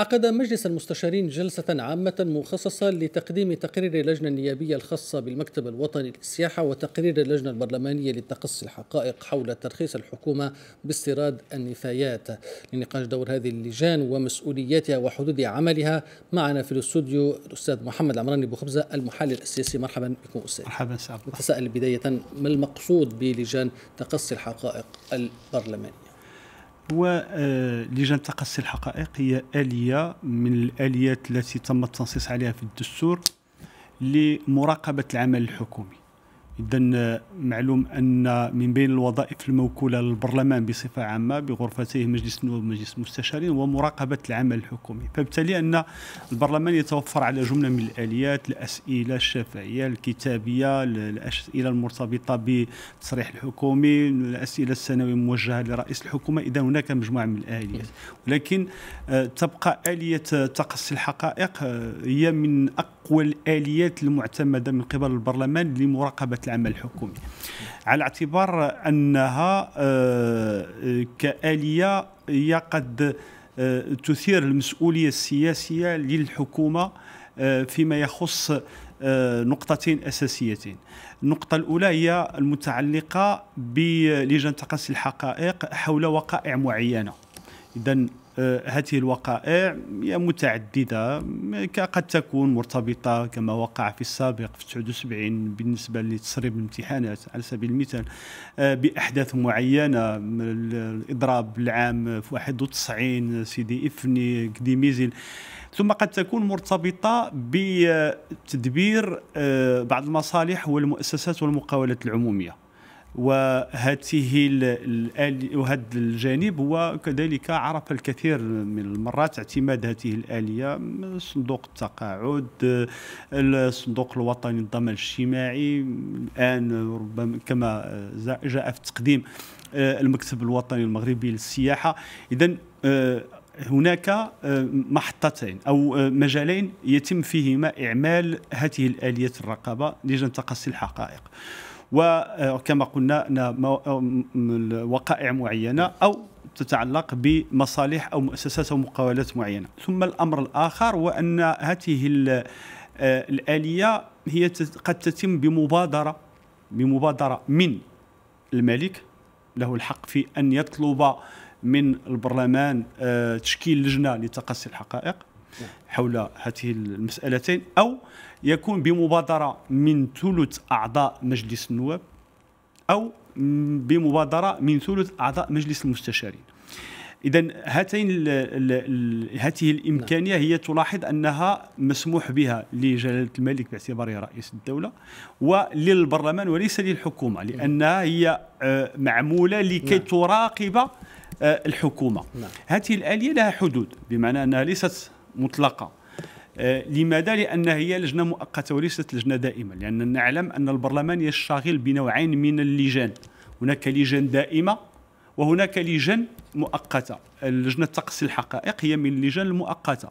عقد مجلس المستشارين جلسة عامة مخصصة لتقديم تقرير اللجنة النيابية الخاصة بالمكتب الوطني للسياحة وتقرير اللجنة البرلمانية لتقصي الحقائق حول ترخيص الحكومة باستيراد النفايات لنقاش دور هذه اللجان ومسؤولياتها وحدود عملها معنا في الاستوديو الأستاذ محمد عمراني أبو خبزة المحلل السياسي مرحبا بكم أستاذ مرحبا سعد نتساءل بداية ما المقصود بلجان تقصي الحقائق البرلمانية هو آه، لجان تقصي الحقائق هي آلية من الآليات التي تم التنصيص عليها في الدستور لمراقبة العمل الحكومي إذا معلوم أن من بين الوظائف الموكولة للبرلمان بصفة عامة بغرفته مجلس النواب ومجلس المستشارين هو مراقبة العمل الحكومي فبالتالي أن البرلمان يتوفر على جملة من الآليات الأسئلة الشفهية الكتابية الأسئلة المرتبطة بالتصريح الحكومي الأسئلة السنوية الموجهة لرئيس الحكومة إذا هناك مجموعة من الآليات ولكن آه، تبقى آلية تقصي الحقائق آه، هي من أقوى الآليات المعتمدة من قبل البرلمان لمراقبة العمل الحكومي على اعتبار أنها آه، كآلية هي قد آه، تثير المسؤولية السياسية للحكومة آه، فيما يخص نقطتين أساسيتين النقطة الأولى هي المتعلقة بلجنه تقصي الحقائق حول وقائع معينة إذا آه، هذه الوقائع هي متعدده قد تكون مرتبطه كما وقع في السابق في 79 بالنسبه لتسريب الامتحانات على سبيل المثال آه، باحداث معينه الاضراب العام في 91 سيدي افني كديميزيل ثم قد تكون مرتبطة بتدبير آه، بعض المصالح والمؤسسات والمقاولات العمومية وهذه وهذا الجانب هو كذلك عرف الكثير من المرات اعتماد هذه الآلية صندوق التقاعد الصندوق الوطني للضمان الاجتماعي الآن ربما كما جاء في تقديم آه، المكتب الوطني المغربي للسياحة إذا آه، هناك آه، محطتين او مجالين يتم فيهما اعمال هذه الاليه الرقابه لجنه تقصي الحقائق وكما قلنا وقائع معينه او تتعلق بمصالح او مؤسسات او مقاولات معينه ثم الامر الاخر هو ان هذه الاليه هي قد تتم بمبادره بمبادره من الملك له الحق في ان يطلب من البرلمان آه، تشكيل لجنه لتقصي الحقائق حول هذه المسألتين أو يكون بمبادرة من ثلث أعضاء مجلس النواب أو بمبادرة من ثلث أعضاء مجلس المستشارين اذا هاتين الـ الـ هذه الامكانيه هي تلاحظ انها مسموح بها لجلاله الملك باعتباره رئيس الدوله وللبرلمان وليس للحكومه لانها هي آه، معموله لكي نعم. تراقب آه، الحكومه نعم. هذه الاليه لها حدود بمعنى انها ليست مطلقه آه، لماذا؟ لأن هي لجنة مؤقتة وليست لجنة دائمة لأن نعلم أن البرلمان يشتغل بنوعين من اللجان هناك لجان دائمة وهناك لجان مؤقتة لجنة تقصي الحقائق هي من اللجان المؤقتة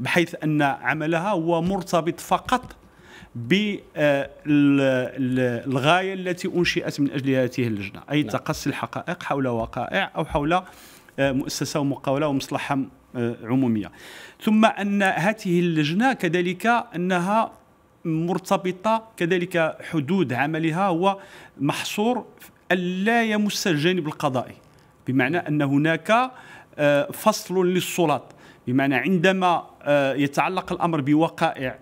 بحيث أن عملها هو مرتبط فقط بالغاية آه، التي أنشئت من أجل هذه اللجنة أي تقصي نعم. الحقائق حول وقائع أو حول آه، مؤسسة ومقاولة ومصلحة آه، عموميه ثم ان هذه اللجنه كذلك انها مرتبطه كذلك حدود عملها هو محصور لا يمس الجانب القضائي بمعنى ان هناك آه، فصل للسلطات بمعنى عندما آه، يتعلق الامر بوقائع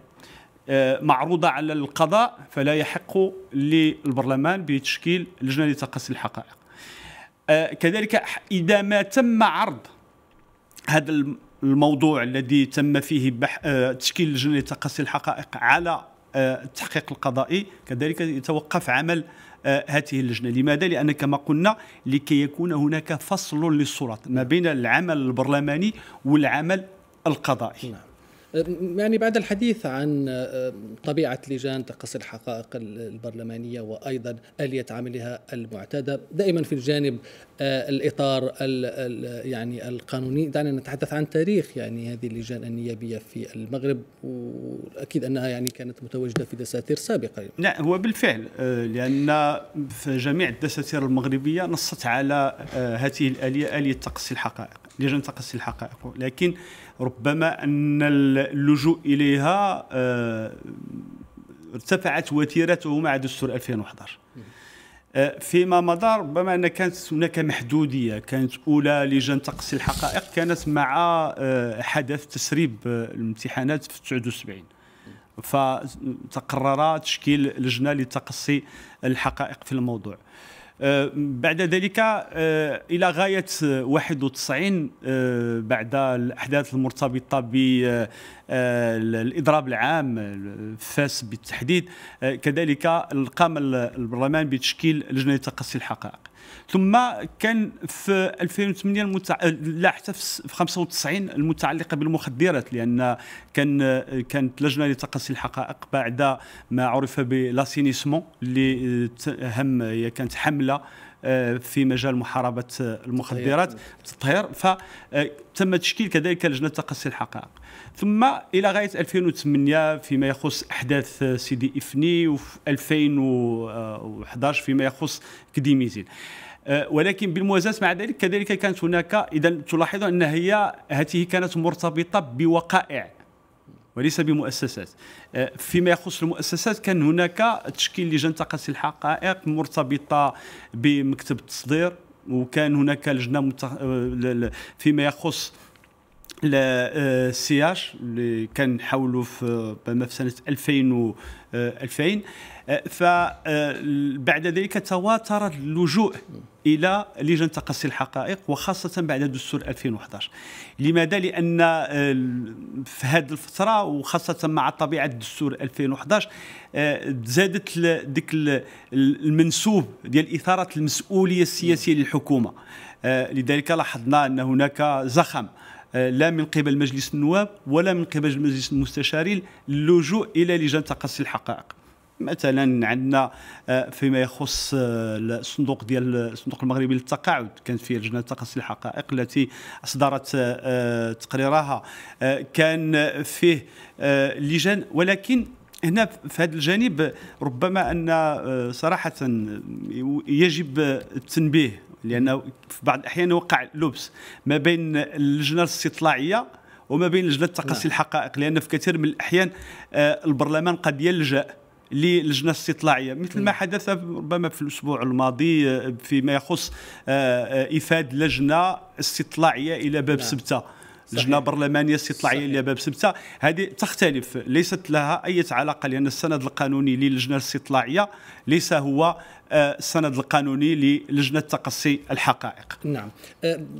معروضة على القضاء فلا يحق للبرلمان بتشكيل لجنة لتقصي الحقائق كذلك إذا ما تم عرض هذا الموضوع الذي تم فيه بح... آه، تشكيل لجنه تقصي الحقائق على آه، التحقيق القضائي كذلك يتوقف عمل آه، هذه اللجنه لماذا لان كما قلنا لكي يكون هناك فصل للصورة ما بين العمل البرلماني والعمل القضائي نعم. يعني بعد الحديث عن آه، طبيعة لجان تقصي الحقائق البرلمانية وأيضا آلية عملها المعتادة دائما في الجانب آه، الإطار يعني القانوني دعنا نتحدث عن تاريخ يعني هذه اللجان النيابية في المغرب وأكيد أنها يعني كانت متواجدة في دساتير سابقة لا هو بالفعل آه، لأن في جميع الدساتير المغربية نصت على هذه الآلية آلية تقصي الحقائق ديجا نتقصي الحقائق لكن ربما ان اللجوء اليها آه، ارتفعت وتيرته مع دستور 2011 آه، فيما مضى ربما ان كانت هناك محدوديه كانت اولى لجان تقصي الحقائق كانت مع آه، حدث تسريب الامتحانات في 79 فتقرر تشكيل لجنه لتقصي الحقائق في الموضوع آه، بعد ذلك آه، الى غايه 91 آه، بعد الاحداث المرتبطه ب آه، الاضراب العام فاس بالتحديد آه، كذلك قام البرلمان بتشكيل لجنه لتقصي الحقائق ثم كان في 2008 المتع... آه، لا حتى في 95 المتعلقه بالمخدرات لان كان كانت لجنه لتقصي الحقائق بعد ما عرف بلاسينيسمون اللي هم هي كانت حمله آه، في مجال محاربه آه، المخدرات التطهير فتم آه، تشكيل كذلك لجنه تقصي الحقائق ثم الى غايه 2008 فيما يخص احداث سيدي افني وفي 2011 فيما يخص كديميزين ولكن بالموازاة مع ذلك كذلك كانت هناك إذا تلاحظ أن هي هذه كانت مرتبطة بوقائع وليس بمؤسسات آه، فيما يخص المؤسسات كان هناك تشكيل لجنة تقاسي الحقائق مرتبطه بمكتب التصدير وكان هناك لجنه متخ... آه، فيما يخص السياش آه، اللي كان حوله في سنه 2000 و 2000 فبعد ذلك تواترت اللجوء الى لجنه تقصي الحقائق وخاصه بعد دستور 2011 لماذا لان آه، في هذه الفتره وخاصه مع طبيعه دستور 2011 آه، زادت ديك المنسوب ديال اثاره المسؤوليه السياسيه للحكومه آه، لذلك لاحظنا ان هناك زخم لا من قبل مجلس النواب ولا من قبل مجلس المستشارين للجوء الى لجان تقصي الحقائق مثلا عندنا آه، فيما يخص آه، الصندوق ديال الصندوق آه، المغربي للتقاعد كانت فيه لجنه تقصي الحقائق التي اصدرت تقريرها كان فيه لجان ولكن هنا في هذا الجانب ربما ان صراحه يجب التنبيه لانه في بعض الاحيان وقع لبس ما بين اللجنه الاستطلاعيه وما بين لجنه تقصي نعم. الحقائق لان في كثير من الاحيان البرلمان قد يلجا للجنه الاستطلاعيه مثل ما حدث ربما في الاسبوع الماضي آه، فيما يخص آه، آه، افاد لجنه استطلاعيه الى باب نعم. سبته لجنه برلمانيه استطلاعيه الى باب سبته هذه تختلف ليست لها اي علاقه لان السند القانوني للجنه الاستطلاعيه ليس هو السند القانوني للجنه تقصي الحقائق. نعم،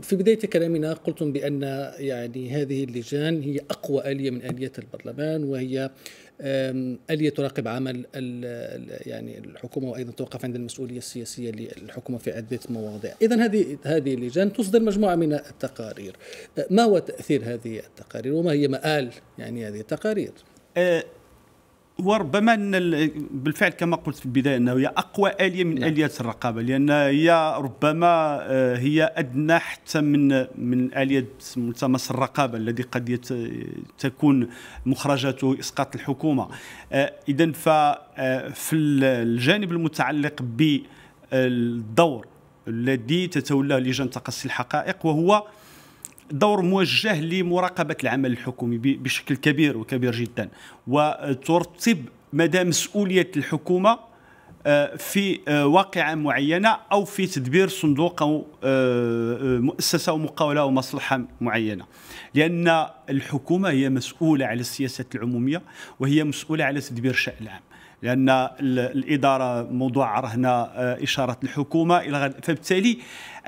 في بدايه كلامنا قلتم بان يعني هذه اللجان هي اقوى اليه من اليات البرلمان وهي آلية تراقب عمل يعني الحكومة وأيضا توقف عند المسؤولية السياسية للحكومة في عدة مواضيع إذا هذه هذه اللجان تصدر مجموعة من التقارير أه، ما هو تأثير هذه التقارير وما هي مآل يعني هذه التقارير أه، وربما أن بالفعل كما قلت في البدايه انه هي اقوى اليه من نعم. اليات الرقابه لان هي ربما آه، هي ادنى حتى من من اليه ملتمس الرقابه الذي قد تكون مخرجاته اسقاط الحكومه آه، اذا ف آه، في الجانب المتعلق بالدور الذي تتولاه لجان تقصي الحقائق وهو دور موجه لمراقبه العمل الحكومي بشكل كبير وكبير جدا وترتب مدى مسؤوليه الحكومه آه، في آه، واقعة معينة أو في تدبير صندوق أو آه، مؤسسة أو مقاولة أو مصلحة معينة لأن الحكومة هي مسؤولة على السياسه العمومية وهي مسؤولة على تدبير الشأن العام لان الاداره موضوع رهن آه، اشاره الحكومه الى غد فبالتالي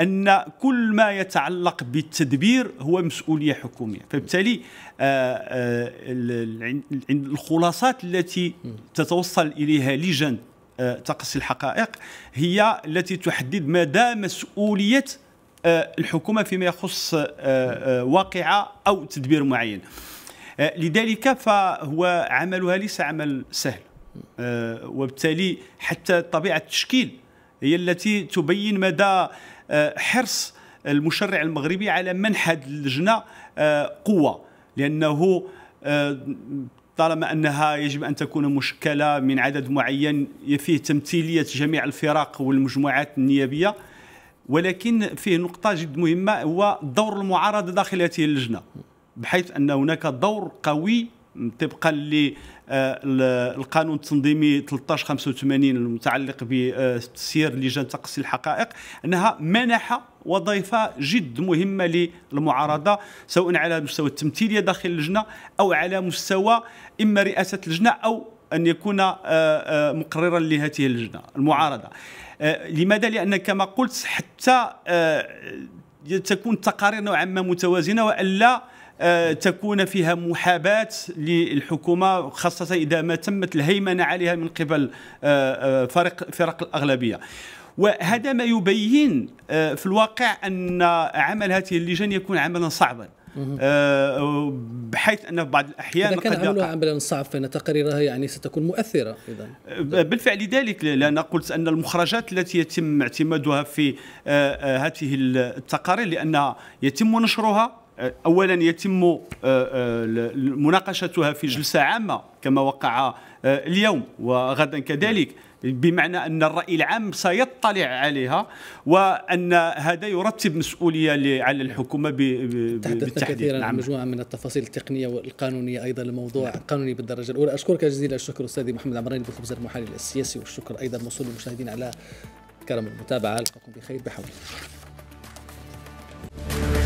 ان كل ما يتعلق بالتدبير هو مسؤوليه حكوميه فبالتالي آه، آه، الخلاصات التي تتوصل اليها لجان تقصي الحقائق هي التي تحدد مدى مسؤوليه الحكومه فيما يخص واقعه او تدبير معين لذلك فهو عملها ليس عمل سهل آه، وبالتالي حتى طبيعه التشكيل هي التي تبين مدى آه، حرص المشرع المغربي على منح هذه اللجنه آه، قوه لانه طالما انها يجب ان تكون مشكله من عدد معين فيه تمثيليه جميع الفرق والمجموعات النيابيه ولكن فيه نقطه جد مهمه هو دور المعارضه داخل هذه اللجنه بحيث ان هناك دور قوي طبقا للقانون آه، التنظيمي 1385 المتعلق بتسيير لجان تقصي الحقائق انها منح وظيفه جد مهمه للمعارضه سواء على مستوى التمثيليه داخل اللجنه او على مستوى اما رئاسه اللجنه او ان يكون آه، آه، مقررا لهذه اللجنه المعارضه لماذا لان كما قلت حتى تكون التقارير نوعا ما متوازنه والا آه، تكون فيها محاباة للحكومة خاصة إذا ما تمت الهيمنة عليها من قبل آه، آه، فرق فرق الأغلبية وهذا ما يبين في الواقع أن عمل هذه اللجان يكون عملا صعبا بحيث ان في بعض الاحيان إذا كان عملها عملا صعب فان تقاريرها يعني ستكون مؤثره اذا بالفعل ذلك لان قلت ان المخرجات التي يتم اعتمادها في هذه التقارير لانها يتم نشرها آه، اولا يتم آه، آه، مناقشتها في جلسه عامه كما وقع اليوم وغدا كذلك بمعنى ان الراي العام سيطلع عليها وان هذا يرتب مسؤوليه على الحكومه بالتحديد كثيرا نعم. عن مجموعه من التفاصيل التقنيه والقانونيه ايضا الموضوع نعم. قانوني بالدرجه الاولى اشكرك جزيل الشكر استاذي محمد عمراني بخبز المحلل السياسي والشكر ايضا موصول للمشاهدين على كرم المتابعه القاكم بخير بحول الله